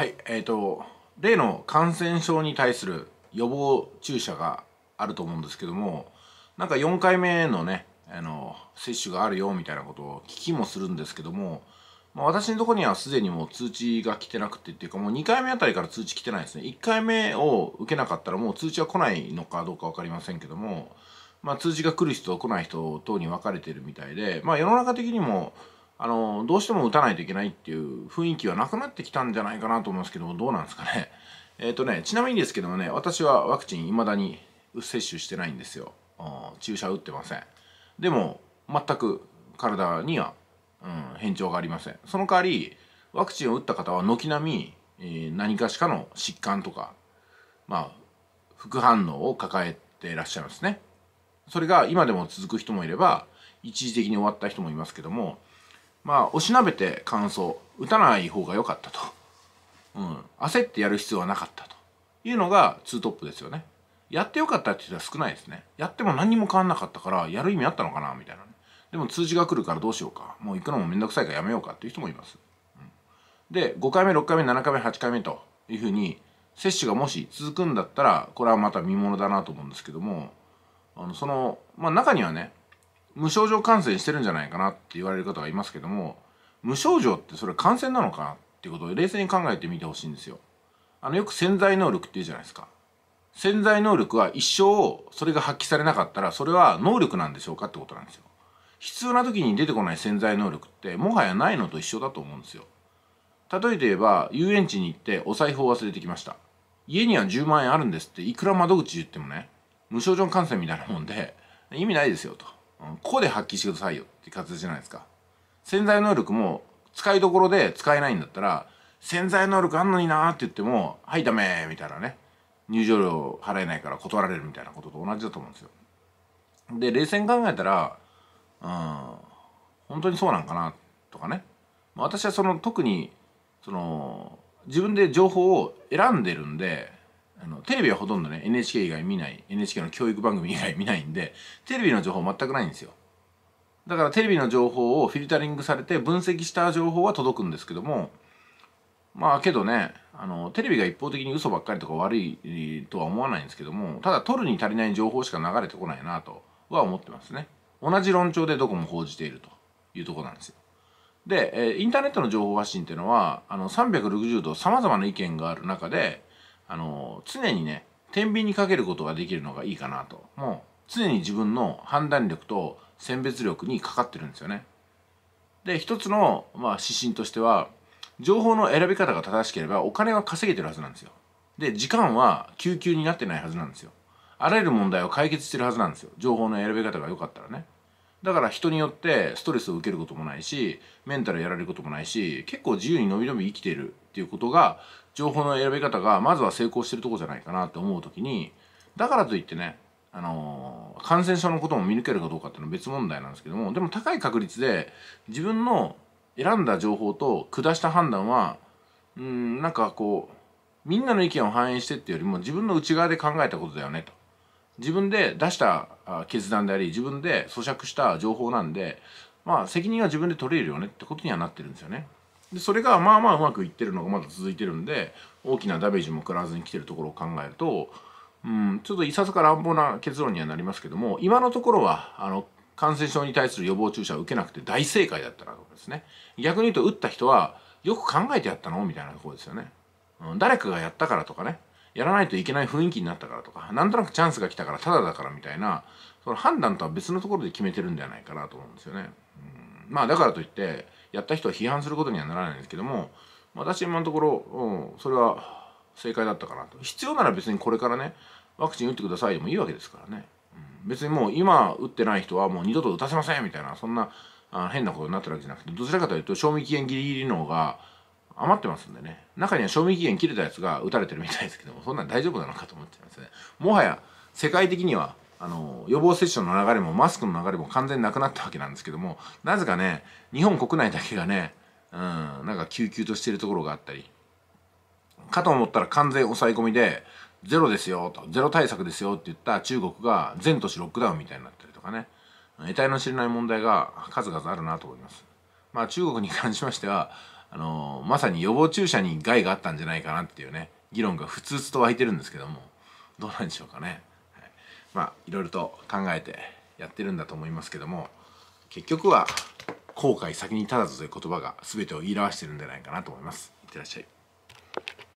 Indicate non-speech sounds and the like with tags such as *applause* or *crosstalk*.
はいえー、と例の感染症に対する予防注射があると思うんですけどもなんか4回目のねあの接種があるよみたいなことを聞きもするんですけども、まあ、私のとこにはすでにもう通知が来てなくてっていうかもう2回目あたりから通知来てないですね1回目を受けなかったらもう通知は来ないのかどうか分かりませんけども、まあ、通知が来る人来ない人等に分かれてるみたいで、まあ、世の中的にもあのどうしても打たないといけないっていう雰囲気はなくなってきたんじゃないかなと思うんですけどどうなんですかね *laughs* えっ、ー、とねちなみにですけどもね私はワクチン未だに接種してないんですよ注射打ってませんでも全く体には、うん、変調がありませんその代わりワクチンを打った方は軒並み、えー、何かしかの疾患とかまあ副反応を抱えていらっしゃいますねそれが今でも続く人もいれば一時的に終わった人もいますけどもまあおしなべて感想打たない方が良かったと、うん、焦ってやる必要はなかったというのがツートップですよねやってよかったって人は少ないですねやっても何にも変わんなかったからやる意味あったのかなみたいな、ね、でも通知が来るからどうしようかもう行くのもめんどくさいからやめようかっていう人もいます、うん、で5回目6回目7回目8回目というふうに接種がもし続くんだったらこれはまた見ものだなと思うんですけどもあのそのまあ中にはね無症状感染してるんじゃないかなって言われる方がいますけども無症状ってそれ感染なのかなっていうことを冷静に考えてみてほしいんですよ。あのよく潜在能力って言うじゃないですか。潜在能力は一生それが発揮されなかったらそれは能力なんでしょうかってことなんですよ。必要な時に出てこない潜在能力ってもはやないのと一緒だと思うんですよ。例えて言えば遊園地に行ってお財布を忘れてきました。家には10万円あるんですっていくら窓口言ってもね無症状感染みたいなもんで意味ないですよと。ここで発揮してくださいよって動じゃないですか潜在能力も使いどころで使えないんだったら潜在能力あんのになーって言っても「はいダメ」みたいなね入場料払えないから断られるみたいなことと同じだと思うんですよで冷静に考えたらうん本当にそうなんかなとかね私はその特にその自分で情報を選んでるんであのテレビはほとんどね NHK 以外見ない NHK の教育番組以外見ないんでテレビの情報全くないんですよだからテレビの情報をフィルタリングされて分析した情報は届くんですけどもまあけどねあのテレビが一方的に嘘ばっかりとか悪いとは思わないんですけどもただ取るに足りない情報しか流れてこないなとは思ってますね同じ論調でどこも報じているというとこなんですよでインターネットの情報発信っていうのはあの360度さまざまな意見がある中であの常にね天秤にかけることができるのがいいかなともう常に自分の判断力と選別力にかかってるんですよね。で一つの、まあ、指針としては情報の選び方が正しければお金は稼げてるはずなんですよ。で時間は救急になってないはずなんですよ。あらゆる問題を解決してるはずなんですよ情報の選び方が良かったらねだから人によってストレスを受けることもないしメンタルやられることもないし結構自由にのびのび生きてるっていうことが情報の選び方がまずは成功してるとこじゃないかなって思うときにだからといってねあのー、感染症のことも見抜けるかどうかっていうのは別問題なんですけどもでも高い確率で自分の選んだ情報と下した判断はうんなんかこうみんなの意見を反映してっていうよりも自分の内側で考えたことだよねと自分で出した決断であり自分で咀嚼した情報なんでまあ責任は自分で取れるよねってことにはなってるんですよね。でそれがまあまあうまくいってるのがまだ続いてるんで大きなダメージも食らわずに来てるところを考えると、うん、ちょっといささか乱暴な結論にはなりますけども今のところはあの感染症に対する予防注射を受けなくて大正解だったなと思いますね逆に言うと打った人はよく考えてやったのみたいなところですよね、うん、誰かがやったからとかねやらないといけない雰囲気になったからとかなんとなくチャンスが来たからただだからみたいなその判断とは別のところで決めてるんじゃないかなと思うんですよね、うん、まあだからといってやった人は批判することにはならないんですけども私今のところ、うん、それは正解だったかなと必要なら別にこれからねワクチン打ってくださいでもいいわけですからね、うん、別にもう今打ってない人はもう二度と打たせませんみたいなそんなあ変なことになってるわけじゃなくてどちらかというと賞味期限ギリギリの方が余ってますんでね中には賞味期限切れたやつが打たれてるみたいですけどもそんなん大丈夫なのかと思っちゃいますねもはや世界的にはあの予防接種の流れもマスクの流れも完全なくなったわけなんですけどもなぜかね日本国内だけがね、うん、なんか救急としてるところがあったりかと思ったら完全抑え込みでゼロですよとゼロ対策ですよって言った中国が全都市ロックダウンみたいになったりとかね得体の知れない問題が数々あるなと思います。まあ中国に関しましてはあのまさに予防注射に害があったんじゃないかなっていうね議論がふつふつと湧いてるんですけどもどうなんでしょうかね。まあいろいろと考えてやってるんだと思いますけども結局は後悔先に立たずという言葉が全てを言い表してるんじゃないかなと思います。いってらっしゃい。